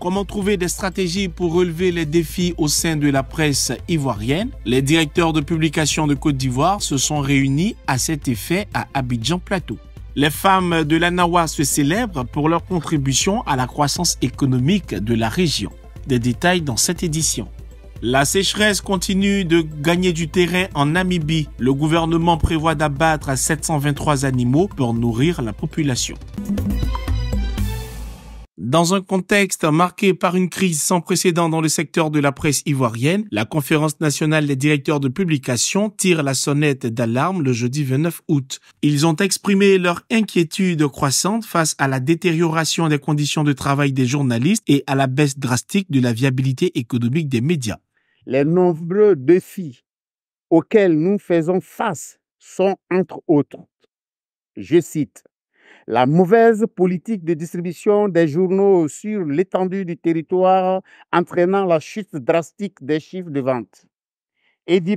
Comment trouver des stratégies pour relever les défis au sein de la presse ivoirienne Les directeurs de publication de Côte d'Ivoire se sont réunis à cet effet à Abidjan Plateau. Les femmes de l'Anawa se célèbrent pour leur contribution à la croissance économique de la région. Des détails dans cette édition. La sécheresse continue de gagner du terrain en Namibie. Le gouvernement prévoit d'abattre 723 animaux pour nourrir la population. Dans un contexte marqué par une crise sans précédent dans le secteur de la presse ivoirienne, la Conférence nationale des directeurs de publication tire la sonnette d'alarme le jeudi 29 août. Ils ont exprimé leur inquiétude croissante face à la détérioration des conditions de travail des journalistes et à la baisse drastique de la viabilité économique des médias. Les nombreux défis auxquels nous faisons face sont entre autres, je cite, la mauvaise politique de distribution des journaux sur l'étendue du territoire entraînant la chute drastique des chiffres de vente.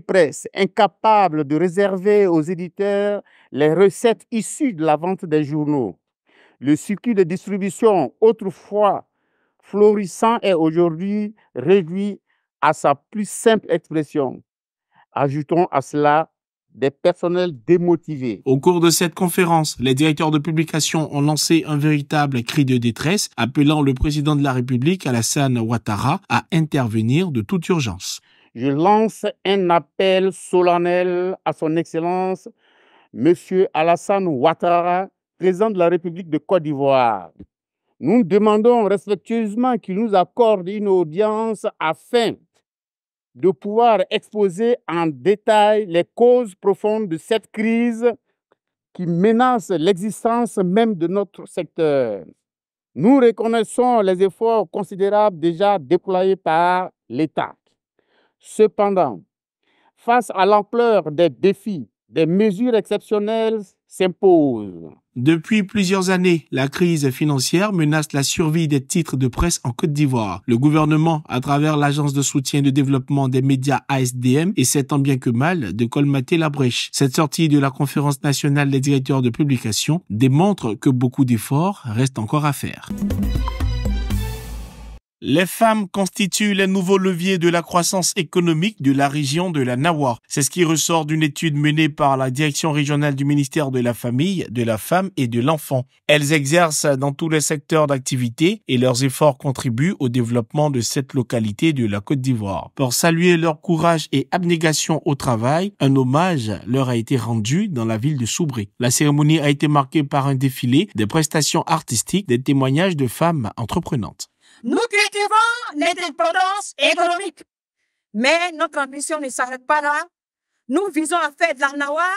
Presse, incapable de réserver aux éditeurs les recettes issues de la vente des journaux. Le circuit de distribution, autrefois florissant, est aujourd'hui réduit à sa plus simple expression. Ajoutons à cela des personnels démotivés. Au cours de cette conférence, les directeurs de publication ont lancé un véritable cri de détresse, appelant le président de la République, Alassane Ouattara, à intervenir de toute urgence. Je lance un appel solennel à son Excellence, Monsieur Alassane Ouattara, président de la République de Côte d'Ivoire. Nous demandons respectueusement qu'il nous accorde une audience afin de pouvoir exposer en détail les causes profondes de cette crise qui menace l'existence même de notre secteur. Nous reconnaissons les efforts considérables déjà déployés par l'État. Cependant, face à l'ampleur des défis des mesures exceptionnelles s'imposent. Depuis plusieurs années, la crise financière menace la survie des titres de presse en Côte d'Ivoire. Le gouvernement, à travers l'Agence de soutien et de développement des médias ASDM, essaie tant bien que mal de colmater la brèche. Cette sortie de la conférence nationale des directeurs de publication démontre que beaucoup d'efforts restent encore à faire. Les femmes constituent les nouveaux leviers de la croissance économique de la région de la Nawar. C'est ce qui ressort d'une étude menée par la direction régionale du ministère de la Famille, de la Femme et de l'Enfant. Elles exercent dans tous les secteurs d'activité et leurs efforts contribuent au développement de cette localité de la Côte d'Ivoire. Pour saluer leur courage et abnégation au travail, un hommage leur a été rendu dans la ville de Soubré. La cérémonie a été marquée par un défilé, des prestations artistiques, des témoignages de femmes entreprenantes. Nous cultivons l'indépendance économique. Mais notre ambition ne s'arrête pas là. Nous visons à faire de l'Arnawa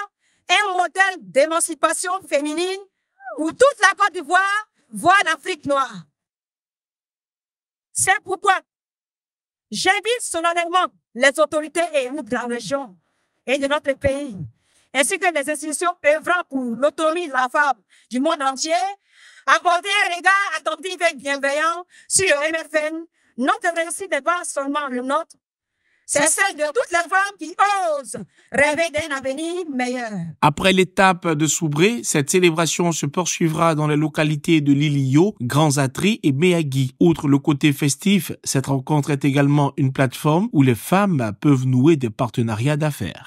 un modèle d'émancipation féminine où toute la Côte d'Ivoire voit l'Afrique noire. C'est pourquoi j'invite solennellement les autorités et de la région et de notre pays, ainsi que les institutions œuvrant pour l'autonomie de la femme du monde entier bienveillant sur notre seulement le nôtre, c'est celle de toutes les femmes qui osent rêver d'un avenir meilleur. Après l'étape de Soubré, cette célébration se poursuivra dans les localités de Lilio, Grands Atri et Meagui. Outre le côté festif, cette rencontre est également une plateforme où les femmes peuvent nouer des partenariats d'affaires.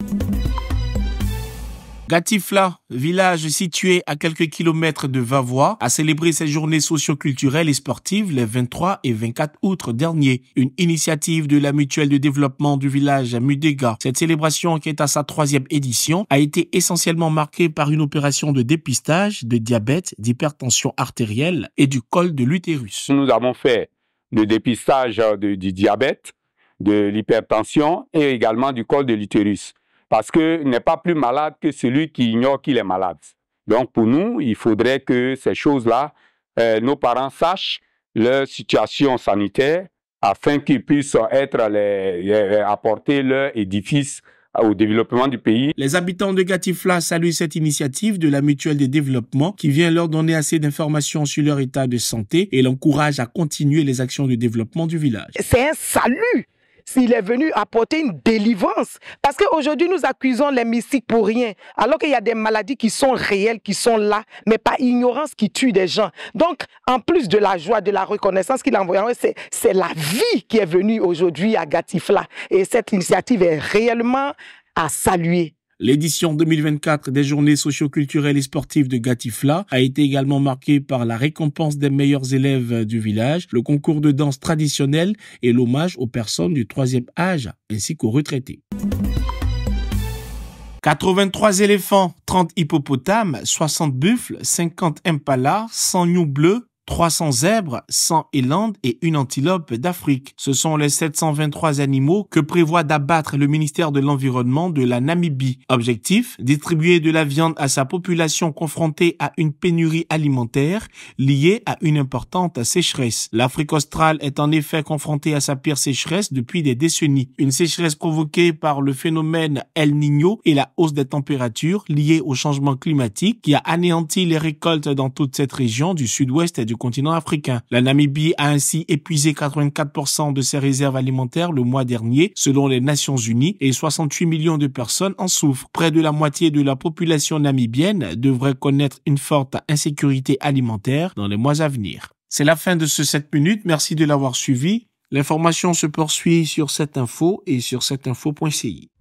Gatifla, village situé à quelques kilomètres de Vavois, a célébré ses journées socio-culturelles et sportives les 23 et 24 août dernier, une initiative de la mutuelle de développement du village à Mudega. Cette célébration, qui est à sa troisième édition, a été essentiellement marquée par une opération de dépistage de diabète, d'hypertension artérielle et du col de l'utérus. Nous avons fait le dépistage euh, du diabète, de l'hypertension et également du col de l'utérus parce qu'il n'est pas plus malade que celui qui ignore qu'il est malade. Donc pour nous, il faudrait que ces choses-là, euh, nos parents sachent leur situation sanitaire afin qu'ils puissent être euh, apporter leur édifice au développement du pays. Les habitants de Gatifla saluent cette initiative de la Mutuelle de Développement qui vient leur donner assez d'informations sur leur état de santé et l'encourage à continuer les actions de développement du village. C'est un salut s'il est venu apporter une délivrance. Parce qu'aujourd'hui, nous accusons les mystiques pour rien, alors qu'il y a des maladies qui sont réelles, qui sont là, mais par ignorance qui tue des gens. Donc, en plus de la joie, de la reconnaissance qu'il a envoyée, c'est la vie qui est venue aujourd'hui à Gatifla. Et cette initiative est réellement à saluer. L'édition 2024 des journées socioculturelles et sportives de Gatifla a été également marquée par la récompense des meilleurs élèves du village, le concours de danse traditionnelle et l'hommage aux personnes du troisième âge ainsi qu'aux retraités. 83 éléphants, 30 hippopotames, 60 buffles, 50 impalas, 100 gnous bleus, 300 zèbres, 100 élandes et une antilope d'Afrique. Ce sont les 723 animaux que prévoit d'abattre le ministère de l'Environnement de la Namibie. Objectif, distribuer de la viande à sa population confrontée à une pénurie alimentaire liée à une importante sécheresse. L'Afrique australe est en effet confrontée à sa pire sécheresse depuis des décennies. Une sécheresse provoquée par le phénomène El Niño et la hausse des températures liées au changement climatique qui a anéanti les récoltes dans toute cette région du sud-ouest et du continent africain. La Namibie a ainsi épuisé 84% de ses réserves alimentaires le mois dernier, selon les Nations Unies, et 68 millions de personnes en souffrent. Près de la moitié de la population namibienne devrait connaître une forte insécurité alimentaire dans les mois à venir. C'est la fin de ce 7 minutes. Merci de l'avoir suivi. L'information se poursuit sur cette info et sur 7info.ci.